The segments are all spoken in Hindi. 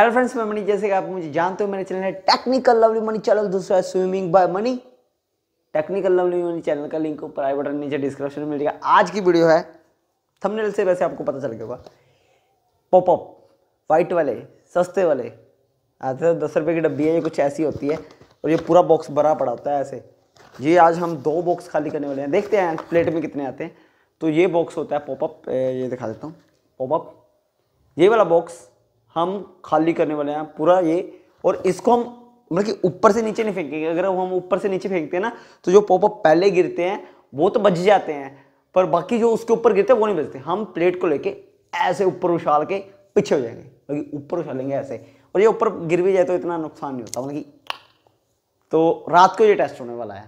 हेलो फ्रेंड्स मैं मनी जैसे कि आप मुझे जानते हो मेरे चैनल है टेक्निकल लवली मनी चैनल दूसरा है swimming by money technical lovely money channel का लिंक ऊपर आई बटन नीचे डिस्क्रिप्शन में मिल जाएगा आज की वीडियो है थंबनेल से वैसे आपको पता चल गया होगा पॉपअप वाइट वाले सस्ते वाले आते तो हैं दस रुपये की डब्बी है ये कुछ ऐसी होती है और ये पूरा बॉक्स भरा पड़ा होता है ऐसे ये आज हम दो बॉक्स खाली करने वाले हैं देखते हैं प्लेट में कितने आते हैं तो ये बॉक्स होता है पॉपअप ये दिखा देता हूँ पॉपअप ये वाला बॉक्स हम खाली करने वाले हैं पूरा ये और इसको हम मतलब कि ऊपर से नीचे नहीं फेंकेंगे अगर हम ऊपर से नीचे फेंकते हैं ना तो जो पॉपअप पहले गिरते हैं वो तो बच जाते हैं पर बाकी जो उसके ऊपर गिरते हैं वो नहीं बचते हम प्लेट को लेके ऐसे ऊपर उछाल के पीछे हो जाएंगे मतलब ऊपर उछालेंगे ऐसे और ये ऊपर गिर भी जाए तो इतना नुकसान नहीं होता मतलब कि तो रात को ये टेस्ट होने वाला है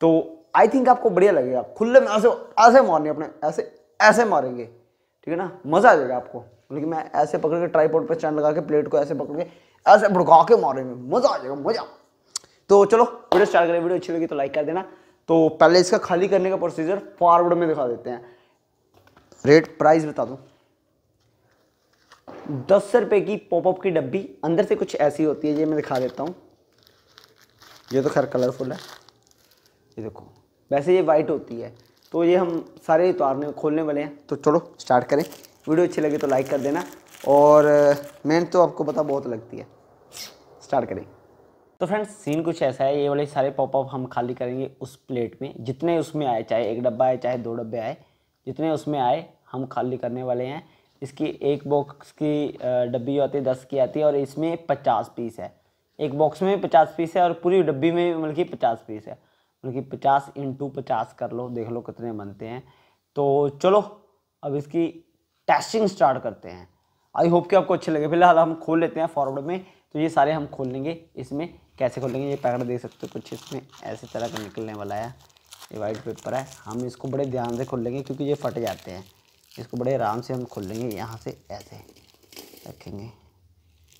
तो आई थिंक आपको बढ़िया लगेगा खुले में ऐसे ऐसे मारने अपने ऐसे ऐसे मारेंगे ठीक है ना मज़ा आ जाएगा आपको लेकिन मैं ऐसे पकड़ के ट्राईपोर्ट पर स्टैंड लगा के प्लेट को ऐसे पकड़ के ऐसे भड़का के मारे में मज़ा आ जाएगा मज़ा तो चलो वीडियो स्टार्ट करें वीडियो अच्छी लगी तो लाइक कर देना तो पहले इसका खाली करने का प्रोसीजर फॉरवर्ड में दिखा देते हैं रेट प्राइस बता दो दस रुपए की पॉपअप की डब्बी अंदर से कुछ ऐसी होती है ये मैं दिखा देता हूँ ये तो खैर कलरफुल है ये देखो वैसे ये वाइट होती है तो ये हम सारे उतारने खोलने वाले हैं तो चलो स्टार्ट करें वीडियो अच्छी लगे तो लाइक कर देना और मेहनत तो आपको पता बहुत लगती है स्टार्ट करें तो फ्रेंड्स सीन कुछ ऐसा है ये वाले सारे पॉपअप हम खाली करेंगे उस प्लेट में जितने उसमें आए चाहे एक डब्बा आए चाहे दो डब्बे आए जितने उसमें आए हम खाली करने वाले हैं इसकी एक बॉक्स की डब्बी आती है दस की आती है और इसमें पचास पीस है एक बॉक्स में पचास पीस है और पूरी डब्बी में मतलब कि पचास पीस है मतलब कि पचास इंटू पचास कर लो देख लो कितने बनते हैं तो चलो अब इसकी टेस्टिंग स्टार्ट करते हैं आई होप कि आपको अच्छे लगे फिलहाल हम खोल लेते हैं फॉरवर्ड में तो ये सारे हम खोल लेंगे इसमें कैसे खोलेंगे ये पैकेट देख सकते हो कुछ इसमें ऐसे तरह का निकलने वाला है ये वाइट पेपर है हम इसको बड़े ध्यान से खोल लेंगे क्योंकि ये फट जाते हैं इसको बड़े आराम से हम खोल लेंगे यहाँ से ऐसे रखेंगे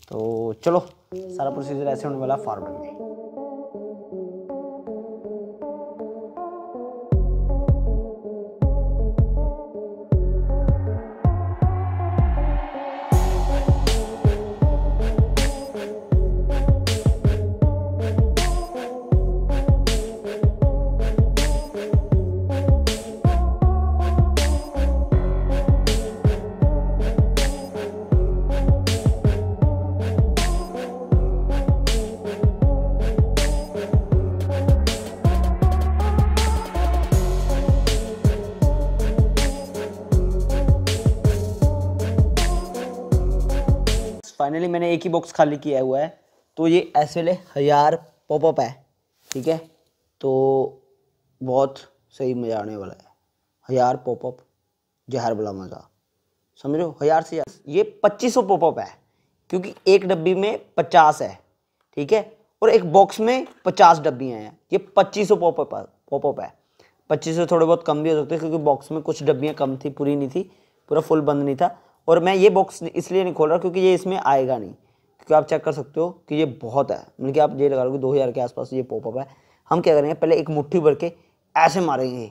तो चलो सारा प्रोसीजर ऐसे होने वाला फॉरवर्ड में फाइनली मैंने एक ही बॉक्स खाली किया हुआ है तो ये ऐसे वाले हज़ार पॉपअप है ठीक है तो बहुत सही मज़ा आने वाला है हज़ार पॉपअप जहर वाला मज़ा समझो हज़ार से ये पच्चीस सौ पॉपअप है क्योंकि एक डब्बी में पचास है ठीक है और एक बॉक्स में पचास डब्बियाँ हैं ये पच्चीस सौ पॉपअप पॉपअप है पच्चीस सौ थोड़े बहुत कम भी हो सकते हैं क्योंकि बॉक्स में कुछ डब्बियाँ कम थी पूरी नहीं थी पूरा फुल बंद नहीं था और मैं ये बॉक्स इसलिए नहीं खोल रहा क्योंकि ये इसमें आएगा नहीं क्योंकि आप चेक कर सकते हो कि ये बहुत है मतलब कि आप ये लगा लो दो हज़ार के आसपास ये पॉपअप है हम क्या करेंगे पहले एक मुट्ठी भर के ऐसे मारेंगे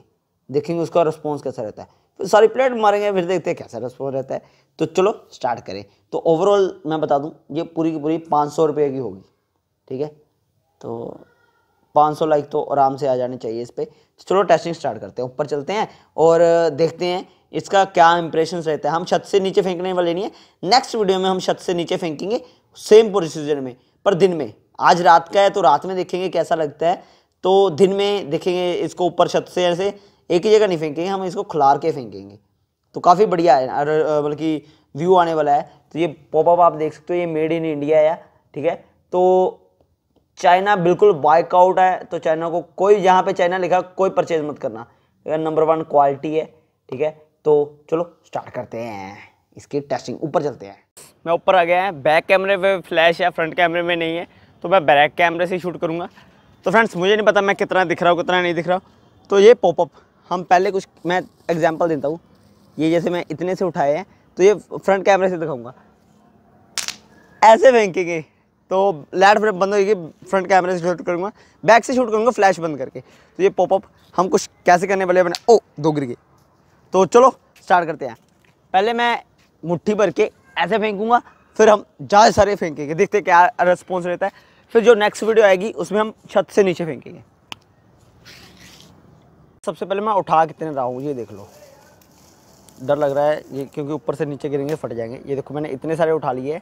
देखेंगे उसका रिस्पॉन्स कैसा रहता है फिर सारी प्लेट मारेंगे फिर देखते हैं कैसा रिस्पॉन्स रहता है तो चलो स्टार्ट करें तो ओवरऑल मैं बता दूँ ये पूरी की पूरी पाँच सौ रुपये की होगी ठीक है तो 500 लाइक तो आराम से आ जाने चाहिए इस पर चलो टेस्टिंग स्टार्ट करते हैं ऊपर चलते हैं और देखते हैं इसका क्या इंप्रेशन रहता है हम छत से नीचे फेंकने वाले नहीं है नेक्स्ट वीडियो में हम छत से नीचे फेंकेंगे सेम प्रोसीजर में पर दिन में आज रात का है तो रात में देखेंगे कैसा लगता है तो दिन में देखेंगे इसको ऊपर छत से ऐसे एक ही जगह नहीं फेंकेंगे हम इसको खिलार के फेंकेंगे तो काफ़ी बढ़िया है बल्कि व्यू आने वाला है तो ये पॉपअप आप देख सकते हो ये मेड इन इंडिया है ठीक है तो चाइना बिल्कुल बाइकआउट है तो चाइना को कोई जहाँ पे चाइना लिखा कोई परचेज मत करना नंबर वन क्वालिटी है ठीक है तो चलो स्टार्ट करते हैं इसकी टेस्टिंग ऊपर चलते हैं मैं ऊपर आ गया है बैक कैमरे में फ्लैश है फ्रंट कैमरे में नहीं है तो मैं बैक कैमरे से शूट करूँगा तो फ्रेंड्स मुझे नहीं पता मैं कितना दिख रहा हूँ कितना नहीं दिख रहा तो ये पॉपअप हम पहले कुछ मैं एग्जाम्पल देता हूँ ये जैसे मैं इतने से उठाए हैं तो ये फ्रंट कैमरे से दिखाऊँगा ऐसे फेंकेंगे तो लैट फ्रेम बंद होगी फ्रंट कैमरे से शूट करूँगा बैक से शूट करूँगा फ्लैश बंद करके तो ये पॉपअप हम कुछ कैसे करने वाले अपने ओ दो गिर गए तो चलो स्टार्ट करते हैं पहले मैं मुट्ठी भर के ऐसे फेंकूँगा फिर हम ज़्यादा सारे फेंकेंगे देखते क्या रिस्पॉन्स रहता है फिर जो नेक्स्ट वीडियो आएगी उसमें हम छत से नीचे फेंकेंगे सबसे पहले मैं उठा कितने रहा हूँ ये देख लो डर लग रहा है ये क्योंकि ऊपर से नीचे गिरेंगे फट जाएंगे ये देखो मैंने इतने सारे उठा लिए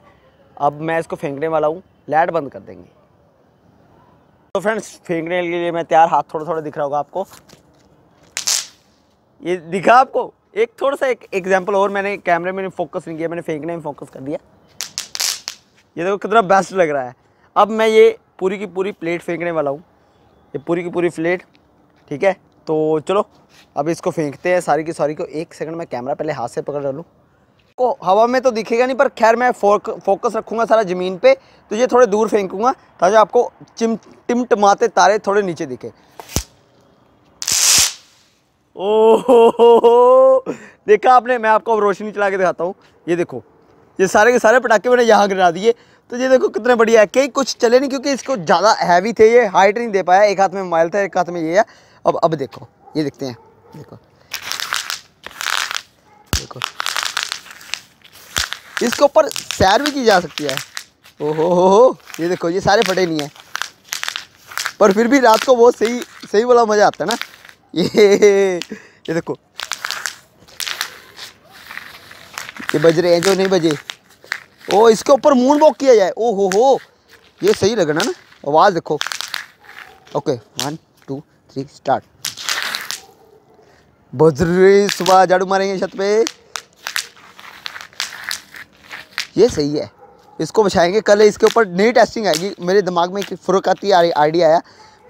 अब मैं इसको फेंकने वाला हूँ लाइट बंद कर देंगे तो फ्रेंड्स फेंकने के लिए मैं तैयार हाथ थोड़ा थोड़ा दिख रहा होगा आपको ये दिखा आपको एक थोड़ा सा एक एग्जाम्पल और मैंने कैमरे में फोकस नहीं किया मैंने फेंकने में फोकस कर दिया ये देखो कितना बेस्ट लग रहा है अब मैं ये पूरी की पूरी प्लेट फेंकने वाला हूँ ये पूरी की पूरी प्लेट ठीक है तो चलो अब इसको फेंकते हैं सारी की सारी को एक सेकंड में कैमरा पहले हाथ से पकड़ लूँ को हवा में तो दिखेगा नहीं पर खैर मैं फोक, फोकस रखूँगा सारा ज़मीन पे तो ये थोड़े दूर फेंकूँगा ताकि आपको चिम टिमटमाते तारे थोड़े नीचे दिखे ओहो देखा आपने मैं आपको रोशनी चला के दिखाता हूँ ये देखो ये सारे के सारे पटाखे मैंने यहाँ गिरा दिए तो ये देखो कितने बढ़िया है कई कुछ चले नहीं क्योंकि इसको ज़्यादा हैवी थे ये हाइट नहीं दे पाया एक हाथ में मोबाइल था एक हाथ में ये है अब अब देखो ये देखते हैं देखो देखो इसके ऊपर सैर भी की जा सकती है ओहो हो हो ये देखो ये सारे फटे नहीं हैं पर फिर भी रात को बहुत सही सही वाला मज़ा आता है ना ये ये देखो ये बज रहे हैं जो नहीं बजे ओ इसके ऊपर मून वॉक किया जाए ओ हो हो ये सही लगना ना आवाज़ देखो okay one two three start बज रहे सुबह झाड़ू मारेंगे छत पे ये सही है इसको बिछाएंगे कल इसके ऊपर नई टेस्टिंग आएगी मेरे दिमाग में एक फुरकाती आइडिया आया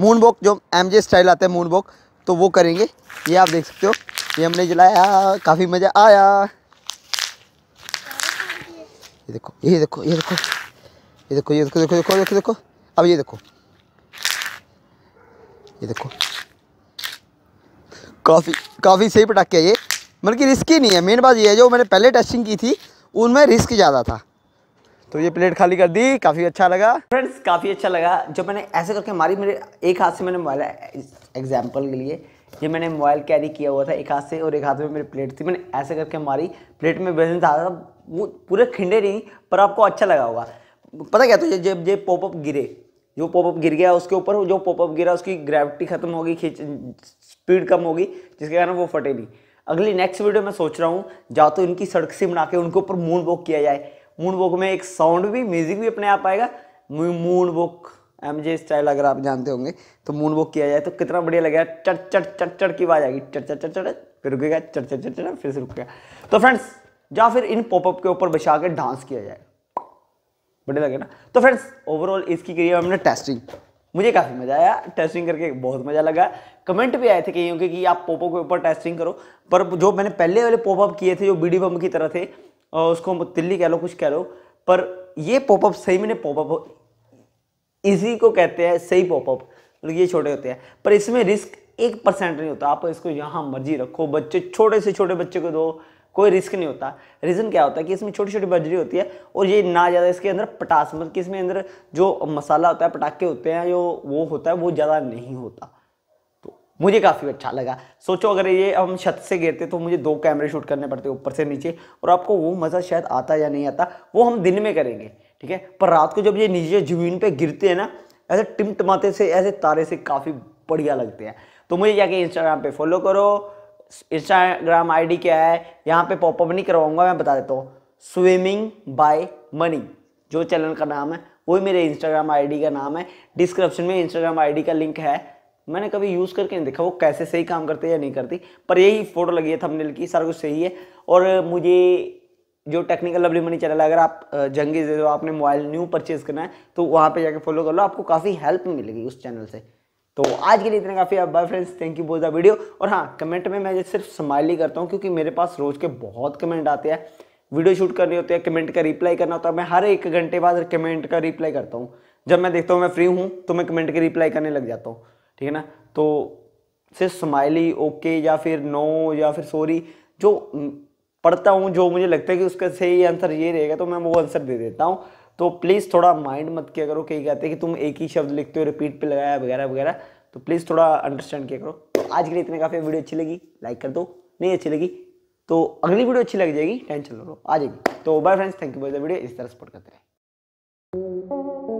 मून वॉक जो एमजे स्टाइल आता है मून वॉक तो वो करेंगे ये आप देख सकते हो ये हमने जलाया काफ़ी मज़ा आया ये देखो ये देखो ये देखो ये देखो ये देखो देखो देखो देखो देखो अब ये देखो ये देखो काफ़ी काफ़ी सही पटाखे है ये मतलब कि रिस्की नहीं है मेन बात ये है जो मैंने पहले टेस्टिंग की थी उनमें रिस्क ज़्यादा था तो ये प्लेट खाली कर दी काफ़ी अच्छा लगा फ्रेंड्स काफ़ी अच्छा लगा जब मैंने ऐसे करके मारी मेरे एक हाथ से मैंने मोबाइल एग्जाम्पल के लिए ये मैंने मोबाइल कैरी किया हुआ था एक हाथ से और एक हाथ में मेरी प्लेट थी मैंने ऐसे करके मारी प्लेट में वजन था वो पूरे खिंडे नहीं पर आपको अच्छा लगा होगा पता क्या तो जब जब ये पॉपअप गिरे जो पॉपअप गिर गया उसके ऊपर जो पॉपअप गिरा उसकी ग्रेविटी खत्म होगी खींच स्पीड कम होगी जिसके कारण वो फटे नहीं अगली नेक्स्ट वीडियो में सोच रहा हूँ जा तो इनकी सड़क से बना के उनके ऊपर मून वॉक किया जाए मून बुक में एक साउंड भी म्यूजिक भी अपने आप आएगा moon walk M J style अगर आप जानते होंगे तो मून बुक किया जाए तो कितना बढ़िया लगेगा चट चट चट चट की आवाज आएगी चट चट चट चट फिर रुकेगा चट चट चट चट फिर से रुकेगा तो फ्रेंड्स या फिर इन पॉपअप के ऊपर बिछा के डांस किया जाए बढ़िया लगे ना तो फ्रेंड्स ओवरऑल इसकी करिए हमने टेस्टिंग मुझे काफ़ी मज़ा आया टेस्टिंग करके बहुत मज़ा लगा कमेंट भी आए थे कहीं क्योंकि आप पोपो के ऊपर टेस्टिंग करो पर जो मैंने पहले वाले पॉपअप किए थे जो बीडी बम की तरह थे उसको तिल्ली कह लो कुछ कह लो पर ये पॉपअप सही में पॉपअप इसी को कहते हैं सही पॉपअप मतलब ये छोटे होते हैं पर इसमें रिस्क एक परसेंट नहीं होता आप इसको यहाँ मर्जी रखो बच्चे छोटे से छोटे बच्चे को दो कोई रिस्क नहीं होता रीज़न क्या होता है कि इसमें छोटी छोटी बजरी होती है और ये ना ज़्यादा इसके अंदर पटास मतलब कि इसमें अंदर जो मसाला होता है पटाखे होते हैं जो वो होता है वो ज़्यादा नहीं होता मुझे काफ़ी अच्छा लगा सोचो अगर ये हम छत से गिरते तो मुझे दो कैमरे शूट करने पड़ते ऊपर से नीचे और आपको वो मज़ा शायद आता या नहीं आता वो हम दिन में करेंगे ठीक है पर रात को जब ये नीचे ज़मीन पर गिरते हैं ना ऐसे टिमटमाते से ऐसे तारे से काफ़ी बढ़िया लगते हैं तो मुझे जाके इंस्टाग्राम पर फॉलो करो इंस्टाग्राम आईडी क्या है यहाँ पे पॉपअप नहीं करवाऊंगा मैं बता देता हूँ स्विमिंग बाय मनी जो चैनल का नाम है वही मेरे इंस्टाग्राम आईडी का नाम है डिस्क्रिप्शन में इंस्टाग्राम आईडी का लिंक है मैंने कभी यूज़ करके नहीं देखा वो कैसे सही काम करते या नहीं करती पर यही फ़ोटो लगी है थंबनेल की सारा कुछ सही है और मुझे जो टेक्निकल लवली मनी चैनल है अगर आप जंगी दो आपने मोबाइल न्यू परचेज़ करना है तो वहाँ पे जाके फॉलो कर लो आपको काफ़ी हेल्प मिलेगी उस चैनल से तो आज के लिए इतना काफ़ी आप बाय फ्रेंड्स थैंक यू बहुत द वीडियो और हाँ कमेंट में मैं सिर्फ स्माइल ही करता हूँ क्योंकि मेरे पास रोज़ के बहुत कमेंट आते हैं वीडियो शूट करनी होती है कमेंट का रिप्लाई करना होता है मैं हर एक घंटे बाद कमेंट का रिप्लाई करता हूँ जब मैं देखता हूँ मैं फ्री हूँ तो मैं कमेंट की रिप्लाई करने लग जाता हूँ ठीक है ना तो सिर्फ स्माइली ओके या फिर नो या फिर सॉरी जो पढ़ता हूँ जो मुझे लगता है कि उसका सही आंसर ये रहेगा तो मैं वो आंसर दे देता हूँ तो प्लीज़ थोड़ा माइंड मत किया करो कहीं कहते हैं कि तुम एक ही शब्द लिखते हो रिपीट पे लगाया वगैरह वगैरह तो प्लीज़ थोड़ा अंडरस्टैंड किया करो तो आज के लिए इतने काफ़ी वीडियो अच्छी लगी लाइक कर दो नहीं अच्छी लगी तो अगली वीडियो अच्छी लग जाएगी टेंशन लो आ जाएगी तो bye friends thank you for the video इस तरह सपोर्ट करते रहे